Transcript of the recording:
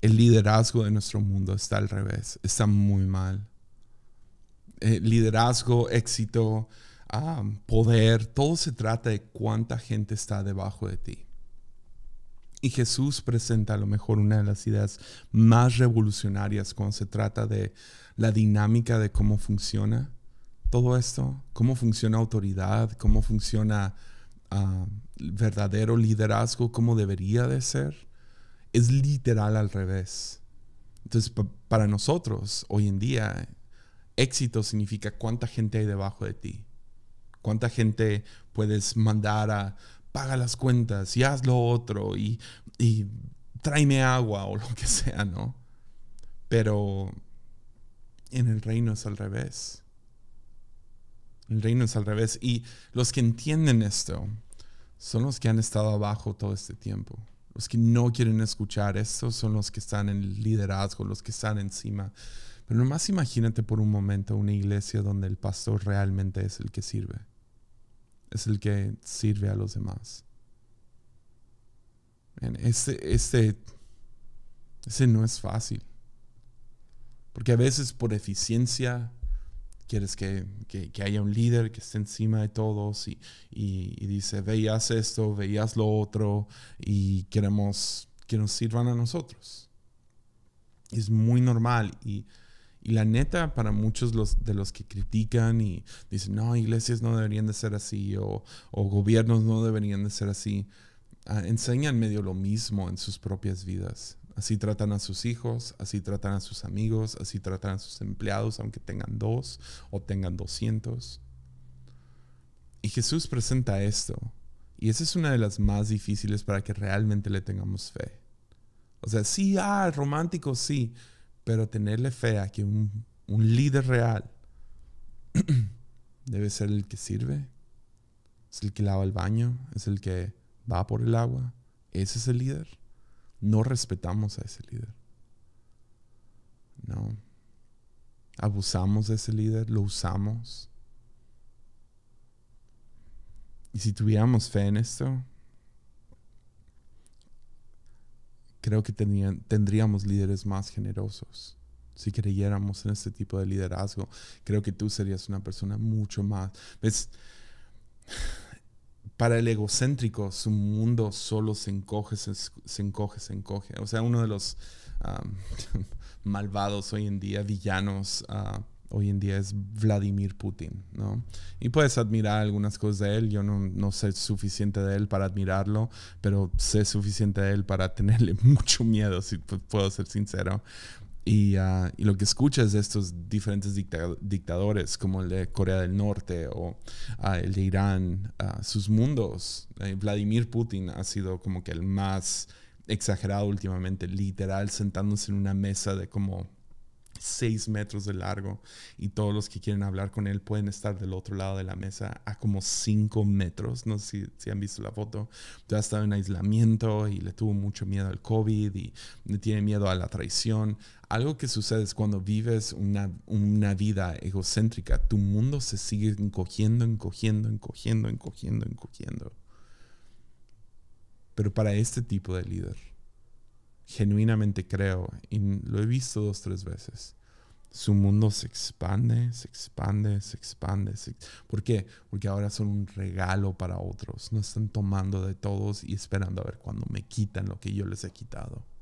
el liderazgo de nuestro mundo está al revés, está muy mal. Eh, liderazgo, éxito, ah, poder, todo se trata de cuánta gente está debajo de ti. Y Jesús presenta a lo mejor una de las ideas más revolucionarias cuando se trata de la dinámica de cómo funciona todo esto, cómo funciona autoridad, cómo funciona ah, verdadero liderazgo, cómo debería de ser es literal al revés. Entonces, para nosotros, hoy en día, éxito significa cuánta gente hay debajo de ti. Cuánta gente puedes mandar a paga las cuentas y haz lo otro y, y tráeme agua o lo que sea, ¿no? Pero en el reino es al revés. El reino es al revés. Y los que entienden esto son los que han estado abajo todo este tiempo los que no quieren escuchar, estos son los que están en liderazgo, los que están encima. Pero nomás imagínate por un momento una iglesia donde el pastor realmente es el que sirve, es el que sirve a los demás. Este, este, ese este no es fácil. Porque a veces por eficiencia, quieres que, que, haya un líder que esté encima de todos y, y, dice, veías esto, veías lo otro y queremos que nos sirvan a nosotros. Es muy normal y, y la neta para muchos los, de los que critican y dicen, no, iglesias no deberían de ser así o, o gobiernos no deberían de ser así, ah, enseñan medio lo mismo en sus propias vidas. Así tratan a sus hijos, así tratan a sus amigos, así tratan a sus empleados, aunque tengan dos o tengan doscientos. Y Jesús presenta esto. Y esa es una de las más difíciles para que realmente le tengamos fe. O sea, sí, ah, romántico, sí, pero tenerle fe a que un, un líder real debe ser el que sirve, es el que lava el baño, es el que va por el agua. Ese es el líder. No respetamos a ese líder. No. Abusamos de ese líder, lo usamos. Y si tuviéramos fe en esto, creo que tendríamos líderes más generosos. Si creyéramos en este tipo de liderazgo, creo que tú serías una persona mucho más. ¿Ves? para el egocéntrico, su mundo solo se encoge, se, encoge, se encoge. O sea, uno de los malvados hoy en día, villanos ah, hoy en día es Vladimir Putin, ¿no? Y puedes admirar algunas cosas de él. Yo no, no sé suficiente de él para admirarlo, pero sé suficiente de él para tenerle mucho miedo, si puedo ser sincero. Ah, y, lo que escuchas de estos diferentes dictadores, como el de Corea del Norte o ah, el de Irán, ah, sus mundos, eh, Vladimir Putin ha sido como que el más exagerado últimamente, literal, sentándose en una mesa de como 6 metros de largo y todos los que quieren hablar con él pueden estar del otro lado de la mesa a como 5 metros. No sé si, han visto la foto. Ya estado en aislamiento y le tuvo mucho miedo al COVID y le tiene miedo a la traición. Algo que sucede es cuando vives una, una vida egocéntrica, tu mundo se sigue encogiendo, encogiendo, encogiendo, encogiendo, encogiendo. Pero para este tipo de líder, genuinamente creo, y lo he visto dos, tres veces, su mundo se expande, se expande, se expande. ¿Por qué? Porque ahora son un regalo para otros. No están tomando de todos y esperando a ver cuándo me quitan lo que yo les he quitado.